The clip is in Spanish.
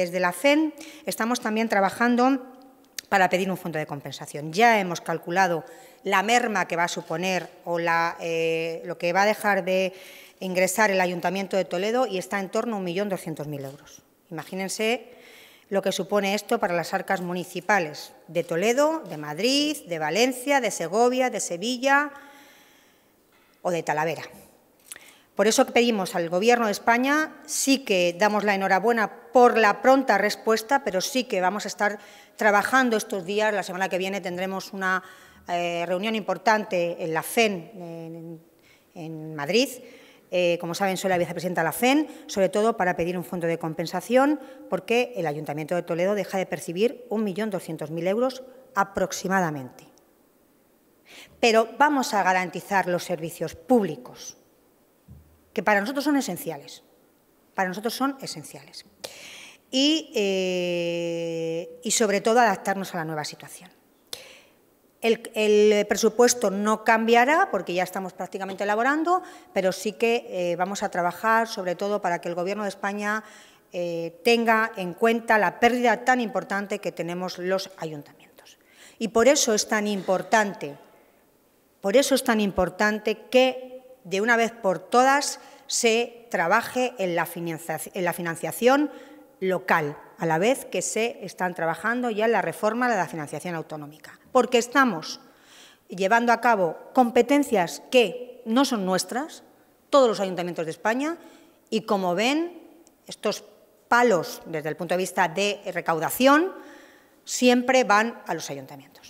Desde la CEN estamos también trabajando para pedir un fondo de compensación. Ya hemos calculado la merma que va a suponer o la, eh, lo que va a dejar de ingresar el Ayuntamiento de Toledo y está en torno a 1.200.000 euros. Imagínense lo que supone esto para las arcas municipales de Toledo, de Madrid, de Valencia, de Segovia, de Sevilla o de Talavera. Por eso pedimos al Gobierno de España, sí que damos la enhorabuena por la pronta respuesta, pero sí que vamos a estar trabajando estos días. La semana que viene tendremos una eh, reunión importante en la FEN, en, Madrid. Eh, como saben, soy la vicepresidenta de la FEN, sobre todo para pedir un fondo de compensación, porque el Ayuntamiento de Toledo deja de percibir 1.200.000 euros aproximadamente. Pero vamos a garantizar los servicios públicos que para nosotros son esenciales. Para nosotros son esenciales. Y, eh, sobre todo adaptarnos a la nueva situación. El, presupuesto no cambiará porque ya estamos prácticamente elaborando, pero sí que eh, vamos a trabajar sobre todo para que el Gobierno de España eh, tenga en cuenta la pérdida tan importante que tenemos los ayuntamientos. Y por eso es tan importante, por eso es tan importante que de una vez por todas se trabaje en la, financiación local, a la vez que se están trabajando ya en la reforma de la financiación autonómica. Porque estamos llevando a cabo competencias que no son nuestras, todos los ayuntamientos de España, y como ven, estos palos desde el punto de vista de recaudación siempre van a los ayuntamientos.